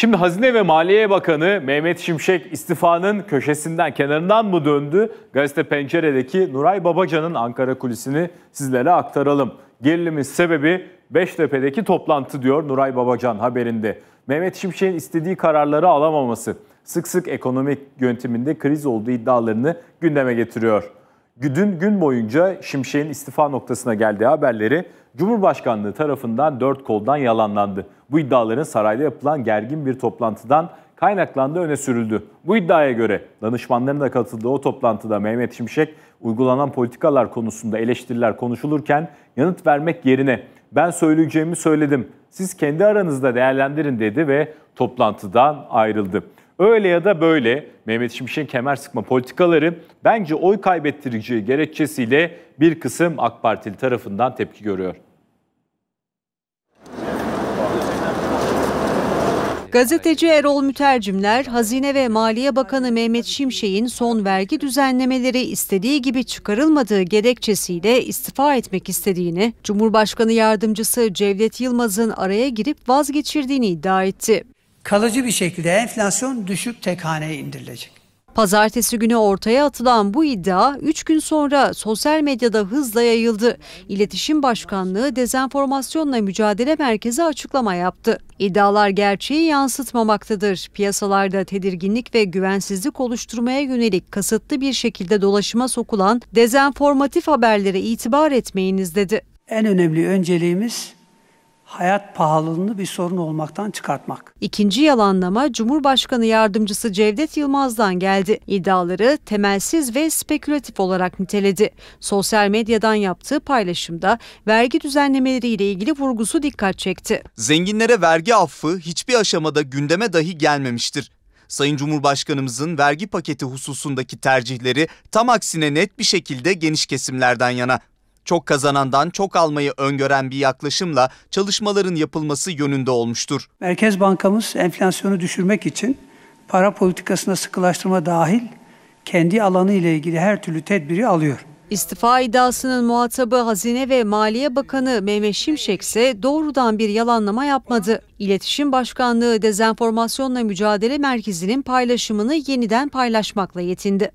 Şimdi Hazine ve Maliye Bakanı Mehmet Şimşek istifanın köşesinden, kenarından mı döndü? Gazete Pencere'deki Nuray Babacan'ın Ankara kulisini sizlere aktaralım. Gerilimin sebebi Beştepe'deki toplantı diyor Nuray Babacan haberinde. Mehmet Şimşek'in istediği kararları alamaması, sık sık ekonomik yönteminde kriz olduğu iddialarını gündeme getiriyor. Dün gün boyunca Şimşek'in istifa noktasına geldiği haberleri Cumhurbaşkanlığı tarafından dört koldan yalanlandı. Bu iddiaların sarayda yapılan gergin bir toplantıdan kaynaklandığı öne sürüldü. Bu iddiaya göre danışmanların da katıldığı o toplantıda Mehmet Şimşek uygulanan politikalar konusunda eleştiriler konuşulurken yanıt vermek yerine ben söyleyeceğimi söyledim siz kendi aranızda değerlendirin dedi ve toplantıdan ayrıldı. Öyle ya da böyle Mehmet Şimşek'in kemer sıkma politikaları bence oy kaybettirici gerekçesiyle bir kısım AK Partili tarafından tepki görüyor. Gazeteci Erol Mütercimler, Hazine ve Maliye Bakanı Mehmet Şimşek'in son vergi düzenlemeleri istediği gibi çıkarılmadığı gerekçesiyle istifa etmek istediğini, Cumhurbaşkanı Yardımcısı Cevdet Yılmaz'ın araya girip vazgeçirdiğini iddia etti kalıcı bir şekilde enflasyon düşük tek haneye indirilecek. Pazartesi günü ortaya atılan bu iddia 3 gün sonra sosyal medyada hızla yayıldı. İletişim Başkanlığı Dezenformasyonla Mücadele Merkezi açıklama yaptı. İddialar gerçeği yansıtmamaktadır. Piyasalarda tedirginlik ve güvensizlik oluşturmaya yönelik kasıtlı bir şekilde dolaşıma sokulan dezenformatif haberlere itibar etmeyiniz dedi. En önemli önceliğimiz hayat pahalılığını bir sorun olmaktan çıkartmak. İkinci yalanlama Cumhurbaşkanı Yardımcısı Cevdet Yılmaz'dan geldi. İddiaları temelsiz ve spekülatif olarak niteledi. Sosyal medyadan yaptığı paylaşımda vergi düzenlemeleriyle ilgili vurgusu dikkat çekti. Zenginlere vergi affı hiçbir aşamada gündeme dahi gelmemiştir. Sayın Cumhurbaşkanımızın vergi paketi hususundaki tercihleri tam aksine net bir şekilde geniş kesimlerden yana çok kazanandan çok almayı öngören bir yaklaşımla çalışmaların yapılması yönünde olmuştur. Merkez Bankamız enflasyonu düşürmek için para politikasına sıkılaştırma dahil kendi alanı ile ilgili her türlü tedbiri alıyor. İstifa iddiasının muhatabı Hazine ve Maliye Bakanı Mehmet Şimşek ise doğrudan bir yalanlama yapmadı. İletişim Başkanlığı Dezenformasyonla Mücadele Merkezi'nin paylaşımını yeniden paylaşmakla yetindi.